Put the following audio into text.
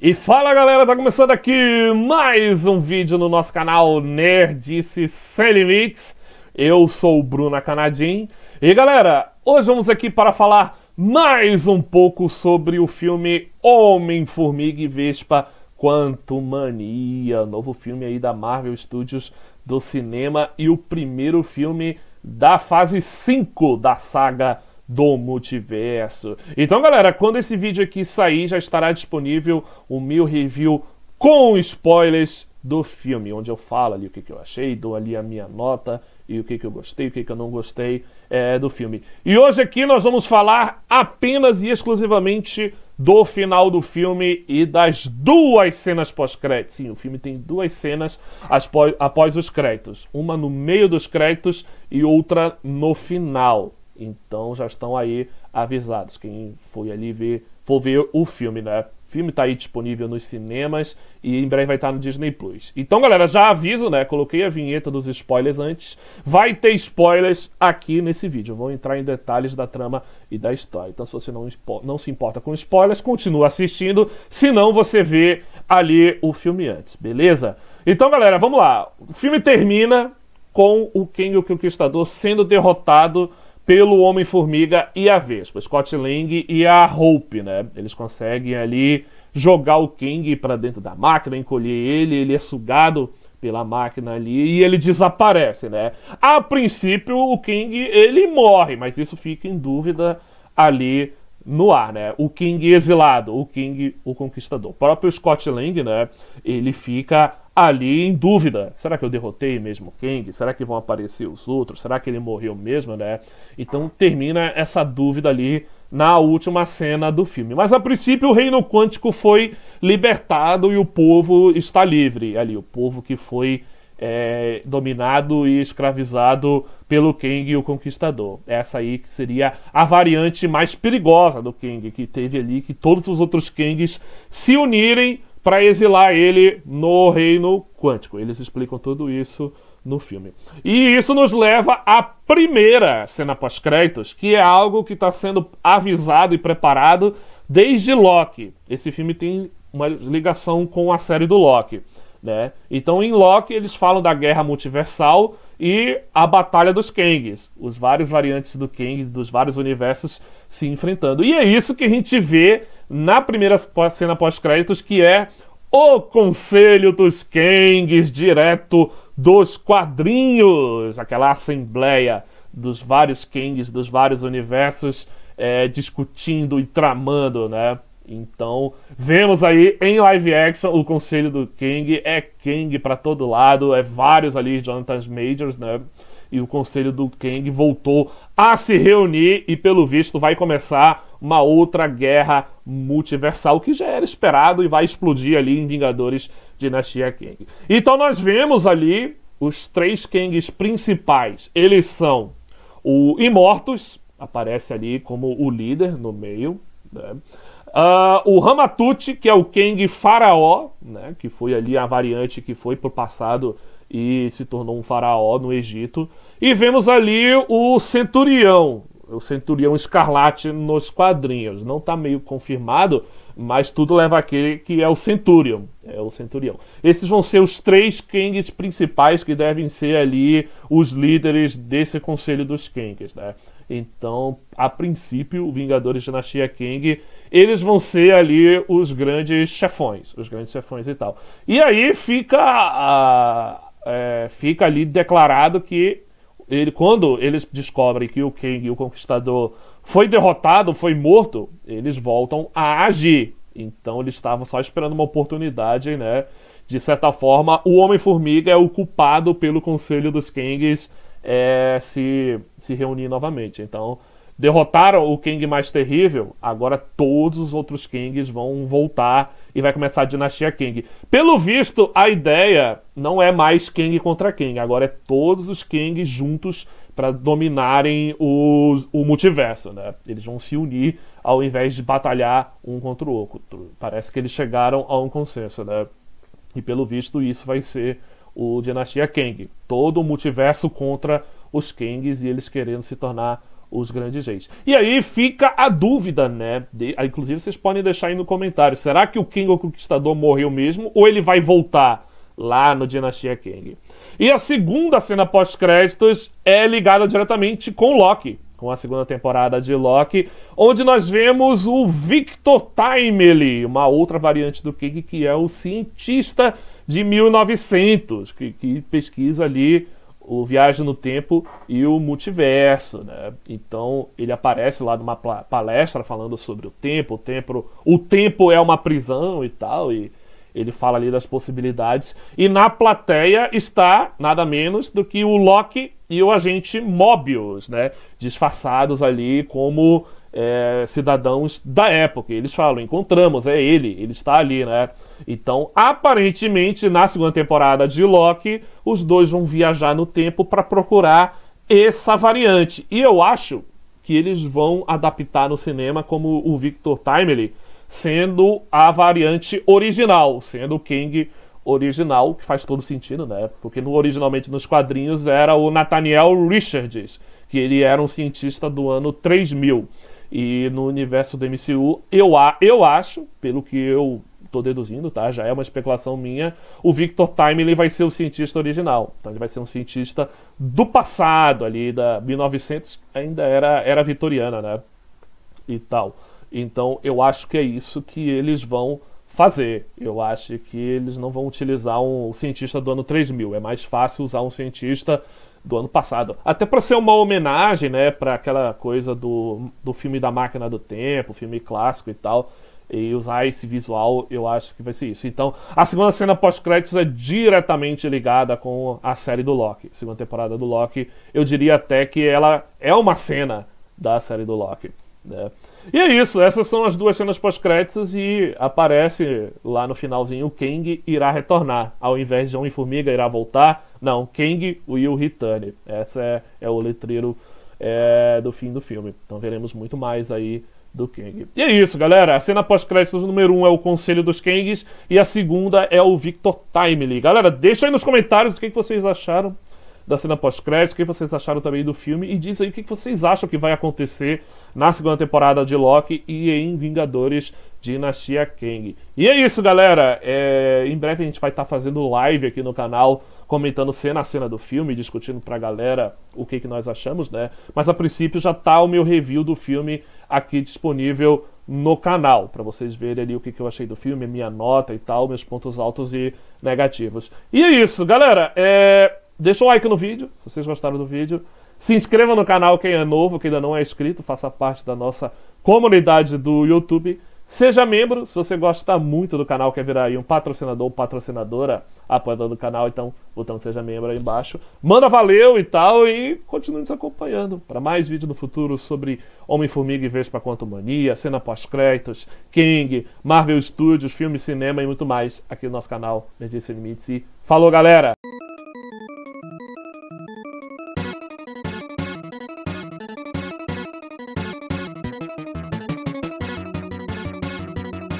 E fala galera, tá começando aqui mais um vídeo no nosso canal Nerdice Sem Limites. Eu sou o Bruna Canadim. E galera, hoje vamos aqui para falar mais um pouco sobre o filme Homem, Formiga e Vespa Quanto Mania, novo filme aí da Marvel Studios do cinema e o primeiro filme da fase 5 da saga do multiverso. Então, galera, quando esse vídeo aqui sair, já estará disponível o meu review com spoilers do filme, onde eu falo ali o que, que eu achei, dou ali a minha nota e o que, que eu gostei, o que, que eu não gostei é, do filme. E hoje aqui nós vamos falar apenas e exclusivamente do final do filme e das duas cenas pós-créditos. Sim, o filme tem duas cenas após, após os créditos: uma no meio dos créditos e outra no final. Então já estão aí avisados. Quem foi ali ver, for ver o filme, né? filme está aí disponível nos cinemas e em breve vai estar tá no Disney Plus. Então, galera, já aviso, né? Coloquei a vinheta dos spoilers antes. Vai ter spoilers aqui nesse vídeo. Vou entrar em detalhes da trama e da história. Então, se você não, não se importa com spoilers, continua assistindo. Senão, você vê ali o filme antes, beleza? Então, galera, vamos lá. O filme termina com o e o Conquistador sendo derrotado pelo Homem-Formiga e a Vespa, Scott Lang e a Hope, né? Eles conseguem ali jogar o King para dentro da máquina, encolher ele, ele é sugado pela máquina ali e ele desaparece, né? A princípio o King ele morre, mas isso fica em dúvida ali no ar, né? O King exilado, o King o conquistador. O próprio Scott Lang, né? Ele fica ali em dúvida. Será que eu derrotei mesmo o King? Será que vão aparecer os outros? Será que ele morreu mesmo, né? Então termina essa dúvida ali na última cena do filme. Mas a princípio o reino quântico foi libertado e o povo está livre ali, o povo que foi é, dominado e escravizado pelo Kang o Conquistador. Essa aí que seria a variante mais perigosa do Kang, que teve ali que todos os outros Kangs se unirem para exilar ele no reino quântico. Eles explicam tudo isso no filme. E isso nos leva à primeira cena pós-créditos, que é algo que está sendo avisado e preparado desde Loki. Esse filme tem uma ligação com a série do Loki. Né? Então em Loki eles falam da guerra multiversal e a batalha dos Kangs, os vários variantes do Kang, dos vários universos se enfrentando. E é isso que a gente vê na primeira cena pós-créditos, que é o Conselho dos Kangs, direto dos quadrinhos, aquela assembleia dos vários Kangs, dos vários universos, é, discutindo e tramando, né? Então, vemos aí em live action o conselho do King. É King para todo lado, é vários ali, Jonathan Majors, né? E o conselho do King voltou a se reunir e, pelo visto, vai começar uma outra guerra multiversal que já era esperado e vai explodir ali em Vingadores Dinastia King. Então, nós vemos ali os três Kangs principais. Eles são o Imortus, aparece ali como o líder no meio, né? Uh, o Ramatut, que é o Kang faraó, né, que foi ali a variante que foi pro passado e se tornou um faraó no Egito. E vemos ali o Centurião, o Centurião Escarlate nos quadrinhos. Não está meio confirmado, mas tudo leva aquele que é o Centurion. É o Centurião. Esses vão ser os três Kangs principais que devem ser ali os líderes desse Conselho dos Kangs, né? Então, a princípio, Vingadores Dinastia Kang, eles vão ser ali os grandes chefões, os grandes chefões e tal. E aí fica, a, é, fica ali declarado que ele, quando eles descobrem que o Kang, o Conquistador, foi derrotado, foi morto, eles voltam a agir. Então eles estavam só esperando uma oportunidade, né? De certa forma, o Homem-Formiga é o culpado pelo Conselho dos Kangs é, se, se reunir novamente. Então, derrotaram o King mais terrível, agora todos os outros Kings vão voltar e vai começar a dinastia King. Pelo visto, a ideia não é mais King contra King, agora é todos os Kings juntos para dominarem o, o multiverso, né? Eles vão se unir ao invés de batalhar um contra o outro. Parece que eles chegaram a um consenso, né? E pelo visto isso vai ser o Dinastia Kang. Todo o multiverso contra os Kangs e eles querendo se tornar os grandes reis. E aí fica a dúvida, né? De, ah, inclusive vocês podem deixar aí no comentário. Será que o King o Conquistador morreu mesmo ou ele vai voltar lá no Dinastia Kang? E a segunda cena pós-créditos é ligada diretamente com Loki, com a segunda temporada de Loki, onde nós vemos o Victor Timely, uma outra variante do King que é o cientista de 1900, que, que pesquisa ali o Viagem no Tempo e o Multiverso, né? Então ele aparece lá numa palestra falando sobre o tempo, o tempo, o tempo é uma prisão e tal, e ele fala ali das possibilidades. E na plateia está nada menos do que o Loki e o agente Mobius, né? Disfarçados ali como é, cidadãos da época. Eles falam, encontramos, é ele, ele está ali, né? Então, aparentemente, na segunda temporada de Loki, os dois vão viajar no tempo para procurar essa variante. E eu acho que eles vão adaptar no cinema como o Victor Timely sendo a variante original, sendo o King original, que faz todo sentido, né? Porque no, originalmente nos quadrinhos era o Nathaniel Richards, que ele era um cientista do ano 3000. E no universo do MCU, eu, eu acho, pelo que eu tô deduzindo, tá? Já é uma especulação minha. O Victor ele vai ser o cientista original. Então ele vai ser um cientista do passado ali, da 1900, ainda era era vitoriana, né? E tal. Então eu acho que é isso que eles vão fazer. Eu acho que eles não vão utilizar um cientista do ano 3000. É mais fácil usar um cientista do ano passado. Até para ser uma homenagem, né, para aquela coisa do, do filme da Máquina do Tempo, filme clássico e tal. E usar esse visual, eu acho que vai ser isso. Então, a segunda cena pós-créditos é diretamente ligada com a série do Loki, segunda temporada do Loki. Eu diria até que ela é uma cena da série do Loki. Né? E é isso, essas são as duas cenas pós-créditos e aparece lá no finalzinho: o Kang irá retornar, ao invés de Homem-Formiga irá voltar não, Kang Will Return. Essa é, é o letreiro é, do fim do filme. Então veremos muito mais aí do Kang. E é isso, galera. A cena pós-créditos número 1 um é o Conselho dos Kangs e a segunda é o Victor Timely. Galera, deixa aí nos comentários o que, que vocês acharam da cena pós-crédito, o que vocês acharam também do filme e diz aí o que vocês acham que vai acontecer na segunda temporada de Loki e em Vingadores Dinastia Kang. E é isso, galera. É... Em breve a gente vai estar tá fazendo live aqui no canal comentando cena a cena do filme, discutindo pra galera o que, que nós achamos, né? Mas a princípio já tá o meu review do filme aqui disponível no canal, para vocês verem ali o que, que eu achei do filme, minha nota e tal, meus pontos altos e negativos. E é isso, galera. É... Deixa o like no vídeo, se vocês gostaram do vídeo. Se inscreva no canal quem é novo, quem ainda não é inscrito, faça parte da nossa comunidade do YouTube. Seja membro, se você gosta muito do canal, quer virar aí um patrocinador ou patrocinadora apoiador do canal, então botão seja membro aí embaixo. Manda valeu e tal e continue nos acompanhando para mais vídeo no futuro sobre Homem-Formiga e Vespa Quanto Mania, cena pós-créditos, King, Marvel Studios, filme, cinema e muito mais aqui no nosso canal Nerdice Limites. E falou, galera!